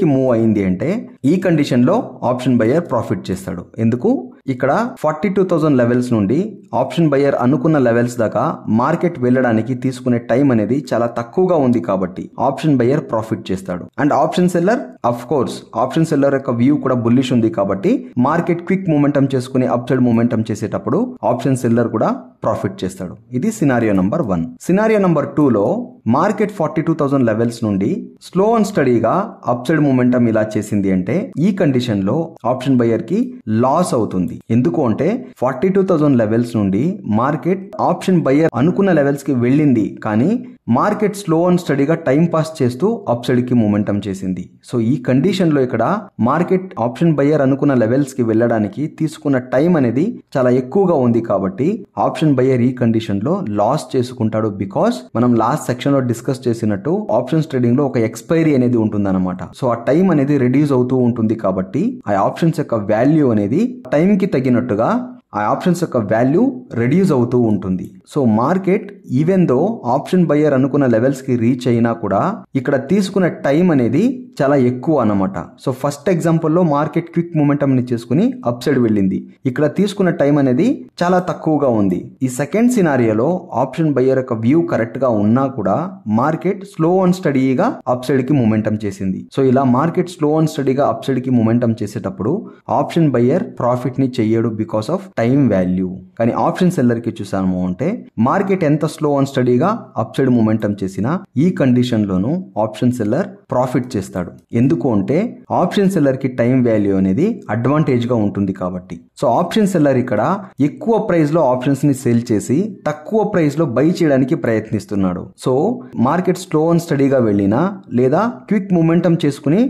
S1: కి మూవ్ అయింది అంటే ఈ కండిషన్లో ఆప్షన్ బయ్యర్ ప్రాఫిట్ చేస్తాడు ఎందుకు ఇక్కడ ఫార్టీ టూ థౌసండ్ లెవెల్స్ నుండి ఆప్షన్ బయ్యర్ అనుకున్న లెవెల్స్ దాకా మార్కెట్ వెళ్ళడానికి తీసుకునే టైం అనేది చాలా తక్కువగా ఉంది కాబట్టి ఆప్షన్ బయ్యర్ ప్రాఫిట్ చేస్తాడు చేస్తాడు and option seller of course option seller యొక్క వ్యూ కూడా బుల్లిష్ ఉంది కాబట్టి మార్కెట్ క్విక్ మూమెంటం చేసుకుని అప్ సైడ్ మూమెంటం చేసేటప్పుడు ఆప్షన్ సెల్లర్ కూడా ప్రాఫిట్ చేస్తాడు ఇది scenario number one scenario number టూలో market forty two thousand levels నుండి స్లో అండ్ స్టడీగా సైడ్ మూమెంటం ఇలా చేసింది అంటే ఈ కండిషన్ లో ఆప్షన్ బయర్ కి లాస్ అవుతుంది ఎందుకు అంటే ఫార్టీ టూ థౌసండ్ లెవెల్స్ నుండి మార్కెట్ ఆప్షన్ బయర్ అనుకున్న లెవెల్స్ కి వెళ్ళింది కానీ మార్కెట్ స్లో అండ్ స్టడీగా టైం పాస్ చేస్తూ సైడ్ కి మూమెంటం చేసింది సో ఈ కండిషన్ లో ఇక్కడ మార్కెట్ ఆప్షన్ బయర్ అనుకున్న లెవెల్స్ కి వెళ్ళడానికి తీసుకున్న టైం అనేది చాలా ఎక్కువగా ఉంది కాబట్టి ఆప్షన్ బై ఏ లో లాస్ చేసుకుంటాడు బికాస్ మనం లాస్ట్ సెక్షన్ లో డిస్కస్ చేసినట్టు ఆప్షన్స్ లో ఒక ఎక్స్పైరీ అనేది ఉంటుందన్నమాట సో ఆ టైం అనేది రిడ్యూస్ అవుతూ ఉంటుంది కాబట్టి ఆ ఆప్షన్స్ యొక్క వాల్యూ అనేది టైం కి తగినట్టుగా ఆ ఆప్షన్స్ యొక్క వాల్యూ రెడ్యూస్ అవుతూ ఉంటుంది so market even though option buyer అనుకున్న లెవెల్స్ కి రీచ్ అయినా కూడా ఇక్కడ తీసుకున్న టైం అనేది చాలా ఎక్కువ అనమాట సో ఫస్ట్ ఎగ్జాంపుల్లో మార్కెట్ క్విక్ ని చేసుకుని అప్ సైడ్ వెళ్ళింది ఇక్కడ తీసుకున్న టైం అనేది చాలా తక్కువగా ఉంది ఈ సెకండ్ సినారియోలో ఆప్షన్ బయ్యర్ యొక్క వ్యూ కరెక్ట్గా ఉన్నా కూడా మార్కెట్ స్లో అండ్ స్టడీగా అప్ కి మూమెంటం చేసింది సో ఇలా మార్కెట్ స్లో అండ్ స్టడీగా అప్ కి మూమెంటం చేసేటప్పుడు ఆప్షన్ బయ్యర్ ప్రాఫిట్ని చెయ్యడు because of time time value కానీ ఆప్షన్ సెల్లర్కి చూసాము అంటే మార్కెట్ ఎంత స్లో అండ్ స్టడీగా అప్సైడ్ మూమెంటం చేసినా ఈ కండిషన్లోనూ ఆప్షన్ సెల్లర్ ప్రాఫిట్ చేస్తాడు ఎందుకు అంటే ఆప్షన్ సెల్లర్కి టైం వాల్యూ అనేది అడ్వాంటేజ్గా ఉంటుంది కాబట్టి సో ఆప్షన్ సెల్లర్ ఇక్కడ ఎక్కువ ప్రైస్లో ఆప్షన్స్ని సేల్ చేసి తక్కువ లో బై చేయడానికి ప్రయత్నిస్తున్నాడు సో మార్కెట్ స్లో అండ్ స్టడీగా వెళ్ళినా లేదా క్విక్ మూమెంటం చేసుకుని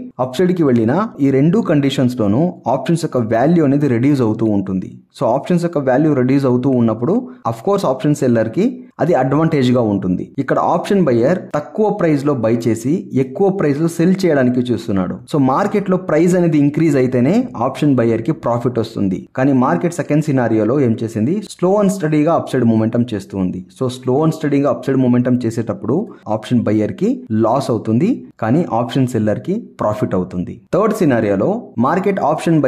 S1: కి వెళ్ళినా ఈ రెండు కండిషన్స్లోనూ ఆప్షన్స్ యొక్క వాల్యూ అనేది రెడ్యూస్ అవుతూ ఉంటుంది సో ఆప్షన్స్ యొక్క వాల్యూ రెడ్యూస్ అవుతూ ఉన్నప్పుడు కోర్స్ ఆప్షన్ సెల్లర్కి అది అడ్వాంటేజ్గా ఉంటుంది ఇక్కడ ఆప్షన్ బయర్ తక్కువ లో బై చేసి ఎక్కువ లో సెల్ చేయడానికి చూస్తున్నాడు సో మార్కెట్లో ప్రైస్ అనేది ఇంక్రీజ్ అయితేనే ఆప్షన్ కి ప్రాఫిట్ వస్తుంది కానీ మార్కెట్ సెకండ్ సినారియోలో ఏం చేసింది స్లో అండ్ స్టడీగా అప్సైడ్ మూమెంటం చేస్తూ ఉంది సో స్లో అండ్ స్టడీగా అప్సైడ్ మూమెంటం చేసేటప్పుడు ఆప్షన్ కి లాస్ అవుతుంది కానీ ఆప్షన్ సెల్లర్ కి ప్రాఫిట్ అవుతుంది థర్డ్ సినారియోలో మార్కెట్ ఆప్షన్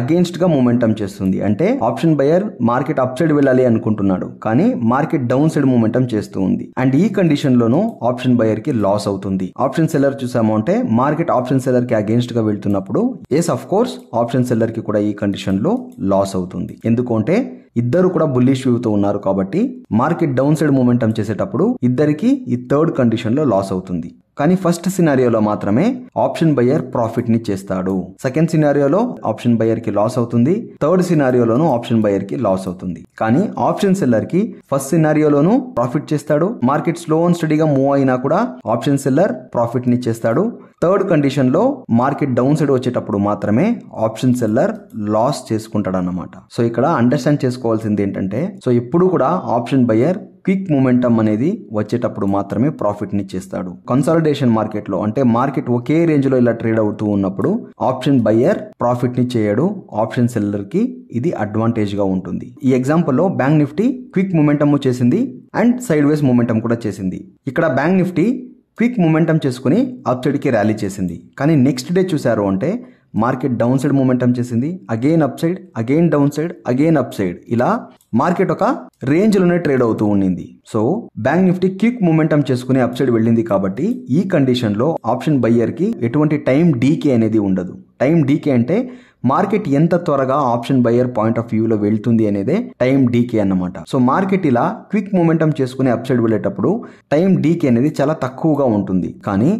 S1: అగేన్స్ట్ గా మూమెంటం చేస్తుంది అంటే ఆప్షన్ బయర్ మార్కెట్ అప్సైడ్ వెళ్ళాలి అనుకుంటున్నాడు కానీ market down down side momentum చేస్తూ ఉంది అండ్ ఈ కండిషన్ లోను ఆప్షన్ బయర్ కి లాస్ అవుతుంది ఆప్షన్ సెల్లర్ చూసాము అంటే మార్కెట్ ఆప్షన్ సెల్లర్ కి అగేన్స్ట్ గా వెళ్తున్నప్పుడు yes of course option seller కి కూడా ఈ కండిషన్ లో లాస్ అవుతుంది ఎందుకంటే ఇద్దరు కూడా బుల్లిష్ తో ఉన్నారు కాబట్టి మార్కెట్ డౌన్ సైడ్ మూమెంటం చేసేటప్పుడు ఇద్దరికి ఈ థర్డ్ కండిషన్లో లాస్ అవుతుంది కానీ ఫస్ట్ సినారియోలో మాత్రమే ఆప్షన్ బయర్ ప్రాఫిట్ ని చేస్తాడు సెకండ్ సినారియోలో ఆప్షన్ బయర్ కి లాస్ అవుతుంది థర్డ్ సినారియోలోనూ ఆప్షన్ బయర్ కి లాస్ అవుతుంది కానీ ఆప్షన్ సెల్లర్ కి ఫస్ట్ సినారియోలోనూ ప్రాఫిట్ చేస్తాడు మార్కెట్ స్లో అండ్ స్టడీగా మూవ్ అయినా కూడా ఆప్షన్ సెల్లర్ ప్రాఫిట్ ని చేస్తాడు థర్డ్ కండిషన్లో మార్కెట్ డౌన్ సైడ్ వచ్చేటప్పుడు మాత్రమే ఆప్షన్ సెల్లర్ లాస్ చేసుకుంటాడన్నమాట సో ఇక్కడ అండర్స్టాండ్ చేసుకోవాల్సింది ఏంటంటే సో ఎప్పుడు కూడా ఆప్షన్ బయర్ క్విక్ మూమెంటం అనేది వచ్చేటప్పుడు మాత్రమే ప్రాఫిట్ని చేస్తాడు కన్సాలిడేషన్ మార్కెట్లో అంటే మార్కెట్ ఒకే రేంజ్లో ఇలా ట్రేడ్ అవుతూ ఉన్నప్పుడు ఆప్షన్ ప్రాఫిట్ ప్రాఫిట్ని చేయడు ఆప్షన్ సెల్లర్కి ఇది అడ్వాంటేజ్గా ఉంటుంది ఈ ఎగ్జాంపుల్లో బ్యాంక్ నిఫ్టీ క్విక్ మూమెంటమ్ చేసింది అండ్ సైడ్ వేస్ మూమెంటం కూడా చేసింది ఇక్కడ బ్యాంక్ నిఫ్టీ క్విక్ మూమెంటం చేసుకుని అప్ సైడ్కి ర్యాలీ చేసింది కానీ నెక్స్ట్ డే చూశారు అంటే మార్కెట్ డౌన్ సైడ్ మూమెంటం చేసింది again up side again down side again up side ఇలా మార్కెట్ ఒక రేంజ్లోనే ట్రేడ్ అవుతూ ఉండింది so bank Nifty quick momentum చేసుకుని అప్ సైడ్ వెళ్ళింది కాబట్టి ఈ కండిషన్లో ఆప్షన్ బయ్యర్కి ఎటువంటి టైం డీకే అనేది ఉండదు టైం డీకే అంటే మార్కెట్ ఎంత త్వరగా ఆప్షన్ బయర్ పాయింట్ ఆఫ్ వ్యూలో వెళ్తుంది అనేదే టైం డీకే అన్నమాట సో మార్కెట్ ఇలా క్విక్ మూమెంటం చేసుకుని అప్సైడ్ వెళ్ళేటప్పుడు టైం డీకే అనేది చాలా తక్కువగా ఉంటుంది కానీ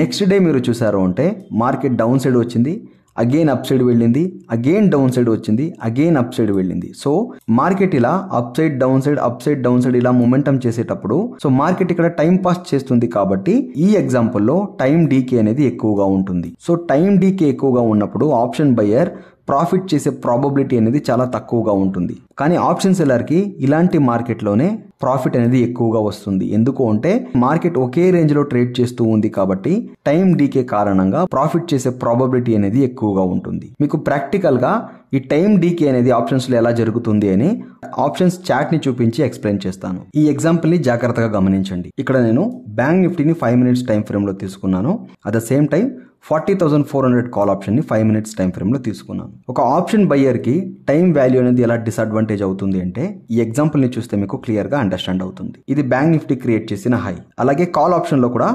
S1: నెక్స్ట్ డే మీరు చూసారు అంటే మార్కెట్ డౌన్ సైడ్ వచ్చింది అగైన్ అప్ సైడ్ వెళ్ళింది అగైన్ డౌన్ సైడ్ వచ్చింది అగైన్ అప్ సైడ్ వెళ్ళింది సో మార్కెట్ ఇలా up side down side up side down side ఇలా మొమెంటం చేసేటప్పుడు సో మార్కెట్ ఇక్కడ టైం పాస్ చేస్తుంది కాబట్టి ఈ ఎగ్జాంపుల్లో టైం డీకే అనేది ఎక్కువగా ఉంటుంది సో టైం డీకే ఎక్కువగా ఉన్నప్పుడు ఆప్షన్ బయర్ ప్రాఫిట్ చేసే ప్రాబబిలిటీ అనేది చాలా తక్కువగా ఉంటుంది కానీ ఆప్షన్ సెల్లర్కి ఇలాంటి మార్కెట్లోనే ప్రాఫిట్ అనేది ఎక్కువగా వస్తుంది ఎందుకు అంటే మార్కెట్ ఒకే రేంజ్లో ట్రేడ్ చేస్తూ ఉంది కాబట్టి టైం డీకే కారణంగా ప్రాఫిట్ చేసే ప్రాబబిలిటీ అనేది ఎక్కువగా ఉంటుంది మీకు ప్రాక్టికల్గా ఈ టైం డీకే అనేది ఆప్షన్స్లో ఎలా జరుగుతుంది అని ఆప్షన్స్ చాట్ని చూపించి ఎక్స్ప్లెయిన్ చేస్తాను ఈ ఎగ్జాంపుల్ని జాగ్రత్తగా గమనించండి ఇక్కడ నేను బ్యాంక్ నిఫ్టీని ఫైవ్ మినిట్స్ టైం ఫ్రేమ్లో తీసుకున్నాను at the same time forty thousand four hundred call ఆప్షన్ని ఫైవ్ మినిట్స్ టైం ఫ్రేమ్లో తీసుకున్నాను ఒక ఆప్షన్ బయ్యర్కి టైం వాల్యూ అనేది ఎలా డిసడ్వాంటేజ్ అవుతుంది అంటే ఈ ఎగ్జాంపుల్ని చూస్తే మీకు క్లియర్గా అండర్స్టాండ్ అవుతుంది ఇది బ్యాంక్ నిఫ్టీ క్రియేట్ చేసిన హై అలాగే కాల్ ఆప్షన్లో కూడా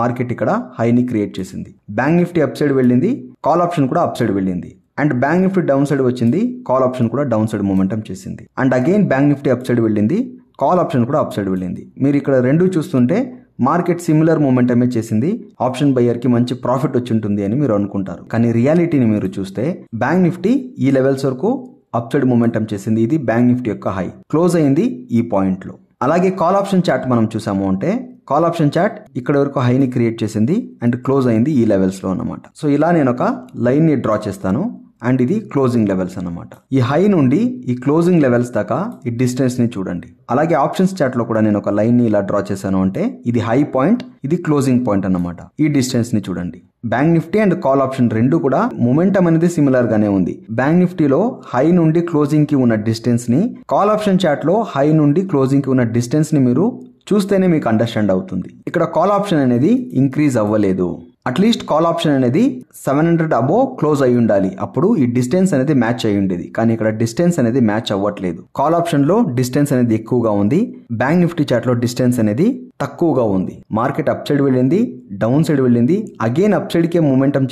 S1: మార్కెట్ ఇక్కడ హైని క్రియేట్ చేసింది బ్యాంక్ నిఫ్టీ అప్ సైడ్ వెళ్ళింది కాల్ ఆప్షన్ కూడా అప్ సైడ్ వెళ్ళింది and bank Nifty down side వచ్చింది కాల్ ఆప్షన్ కూడా డౌన్ సైడ్ మూమెంటం చేసింది and again bank Nifty up side వెళ్ళింది కాల్ ఆప్షన్ కూడా అప్ సైడ్ వెళ్ళింది మీరు ఇక్కడ రెండు చూస్తుంటే మార్కెట్ సిమిలర్ మూమెంటమే చేసింది ఆప్షన్ కి మంచి ప్రాఫిట్ వచ్చి ఉంటుంది అని మీరు అనుకుంటారు కానీ రియాలిటీని మీరు చూస్తే బ్యాంక్ నిఫ్టీ ఈ లెవెల్స్ వరకు అప్సైడ్ మూమెంటం చేసింది ఇది బ్యాంక్ నిఫ్టీ యొక్క హై క్లోజ్ అయింది ఈ లో అలాగే కాల్ ఆప్షన్ చాట్ మనం చూసాము అంటే కాల్ ఆప్షన్ చాట్ ఇక్కడ వరకు హైని క్రియేట్ చేసింది అండ్ క్లోజ్ అయింది ఈ లెవెల్స్లో అనమాట సో ఇలా నేను ఒక లైన్ని డ్రా చేస్తాను అండ్ ఇది క్లోజింగ్ లెవెల్స్ అనమాట ఈ హై నుండి ఈ క్లోజింగ్ లెవెల్స్ దాకా ఈ డిస్టెన్స్ ని చూడండి అలాగే ఆప్షన్స్ చాట్ లో కూడా నేను ఒక లైన్ ని ఇలా డ్రా చేశాను అంటే ఇది హై పాయింట్ ఇది క్లోజింగ్ పాయింట్ అనమాట ఈ డిస్టెన్స్ ని చూడండి bank Nifty and call option రెండు కూడా మొమెంటం అనేది సిమిలర్ గానే ఉంది బ్యాంక్ నిఫ్టీలో హై నుండి క్లోజింగ్ కి ఉన్న డిస్టెన్స్ ని కాల్ ఆప్షన్ చాట్ లో హై నుండి క్లోజింగ్ కి ఉన్న డిస్టెన్స్ ని మీరు చూస్తేనే మీకు అండర్స్టాండ్ అవుతుంది ఇక్కడ కాల్ ఆప్షన్ అనేది ఇంక్రీజ్ అవ్వలేదు అట్లీస్ట్ కాల్ ఆప్షన్ అనేది సెవెన్ హండ్రెడ్ అబో క్లోజ్ అయి ఉండాలి అప్పుడు ఈ డిస్టెన్స్ అనేది మ్యాచ్ అయి ఉండేది కానీ ఇక్కడ డిస్టెన్స్ అనేది మ్యాచ్ అవ్వట్లేదు కాల్ ఆప్షన్ లో డిస్టెన్స్ అనేది ఎక్కువగా ఉంది బ్యాంక్ నిఫ్టీ చార్ట్ లో డిస్టెన్స్ అనేది తక్కువగా ఉంది మార్కెట్ అప్ సైడ్ వెళ్ళింది డౌన్ సైడ్ వెళ్ళింది అగైన్ అప్ సైడ్ కే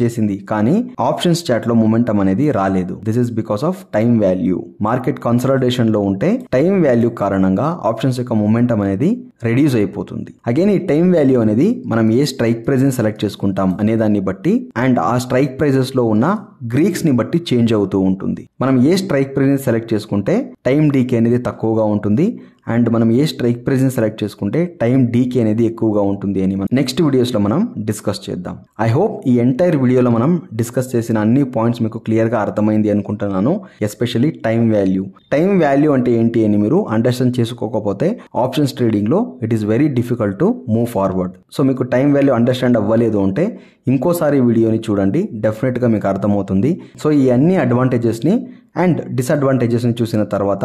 S1: చేసింది కానీ ఆప్షన్స్ చాట్ లో మూమెంటం అనేది రాలేదు this is because of time value market consolidation లో ఉంటే టైం వాల్యూ కారణంగా ఆప్షన్స్ యొక్క మూమెంటం అనేది రెడ్యూస్ అయిపోతుంది అగైన్ ఈ టైం వాల్యూ అనేది మనం ఏ స్ట్రైక్ ప్రైజ్ ని సెలెక్ట్ చేసుకుంటాం అనే దాన్ని బట్టి అండ్ ఆ స్ట్రైక్ ప్రైజెస్ లో ఉన్న గ్రీక్స్ ని బట్టి చేంజ్ అవుతూ ఉంటుంది మనం ఏ స్ట్రైక్ ప్రైజ్ ని సెలెక్ట్ చేసుకుంటే టైం డీకే అనేది తక్కువగా ఉంటుంది అండ్ మనం ఏ స్ట్రైక్ ప్రైజ్ని సెలెక్ట్ చేసుకుంటే టైం డీకే అనేది ఎక్కువగా ఉంటుంది అని మనం నెక్స్ట్ వీడియోస్లో మనం డిస్కస్ చేద్దాం ఐ హోప్ ఈ ఎంటైర్ వీడియోలో మనం డిస్కస్ చేసిన అన్ని పాయింట్స్ మీకు క్లియర్గా అర్థమైంది అనుకుంటున్నాను especially time value time value అంటే ఏంటి అని మీరు అండర్స్టాండ్ చేసుకోకపోతే ఆప్షన్స్ ట్రేడింగ్లో it is very difficult to move forward so మీకు టైం వాల్యూ అండర్స్టాండ్ అవ్వలేదు అంటే ఇంకోసారి వీడియోని చూడండి డెఫినెట్గా మీకు అర్థమవుతుంది సో ఈ అన్ని అడ్వాంటేజెస్ని అండ్ డిసడ్వాంటేజెస్ని చూసిన తర్వాత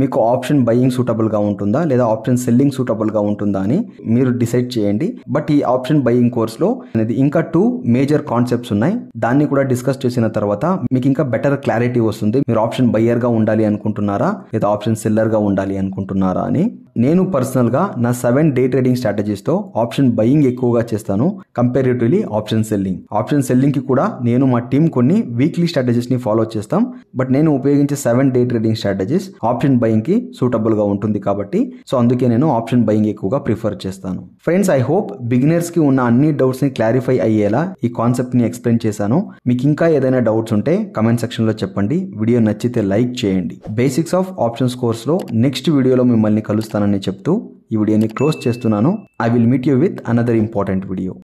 S1: మీకు ఆప్షన్ బయింగ్ సూటబుల్గా ఉంటుందా లేదా ఆప్షన్ సెల్లింగ్ సూటబుల్గా ఉంటుందా అని మీరు డిసైడ్ చేయండి బట్ ఈ ఆప్షన్ బయ్యింగ్ కోర్స్లో అనేది ఇంకా టూ మేజర్ కాన్సెప్ట్స్ ఉన్నాయి దాన్ని కూడా డిస్కస్ చేసిన తర్వాత మీకు ఇంకా బెటర్ క్లారిటీ వస్తుంది మీరు ఆప్షన్ బయ్యర్గా ఉండాలి అనుకుంటున్నారా లేదా ఆప్షన్ సెల్లర్గా ఉండాలి అనుకుంటున్నారా అని నేను పర్సనల్గా నా సెవెన్ డే ట్రేడింగ్ స్ట్రాటజీస్తో ఆప్షన్ బయింగ్ ఎక్కువగా చేస్తాను కంపేరిటివ్లీ ఆప్షన్ సెల్లింగ్ ఆప్షన్ సెల్లింగ్కి కూడా నేను మా టీం కొన్ని వీక్లీ స్ట్రాటజీస్ని ఫాలో చేస్తాం బట్ నేను నేను ఉపయోగించే seven day trading strategies option buying కి సూటబుల్ గా ఉంటుంది కాబట్టి సో అందుకే నేను ఆప్షన్ బయింగ్ ఎక్కువగా ప్రిఫర్ చేస్తాను ఫ్రెండ్స్ ఐ హోప్ బిగినర్స్ కి ఉన్న అన్ని డౌట్స్ ని క్లారిఫై అయ్యేలా ఈ కాన్సెప్ట్ ని ఎక్స్ప్లెయిన్ చేశాను మీకు ఇంకా ఏదైనా డౌట్స్ ఉంటే కమెంట్ సెక్షన్ లో చెప్పండి వీడియో నచ్చితే లైక్ చేయండి బేసిక్స్ ఆఫ్ ఆప్షన్స్ కోర్స్ లో నెక్స్ట్ వీడియోలో మిమ్మల్ని కలుస్తానని చెప్తూ ఈ వీడియోని క్లోజ్ చేస్తున్నాను I will meet you with another important video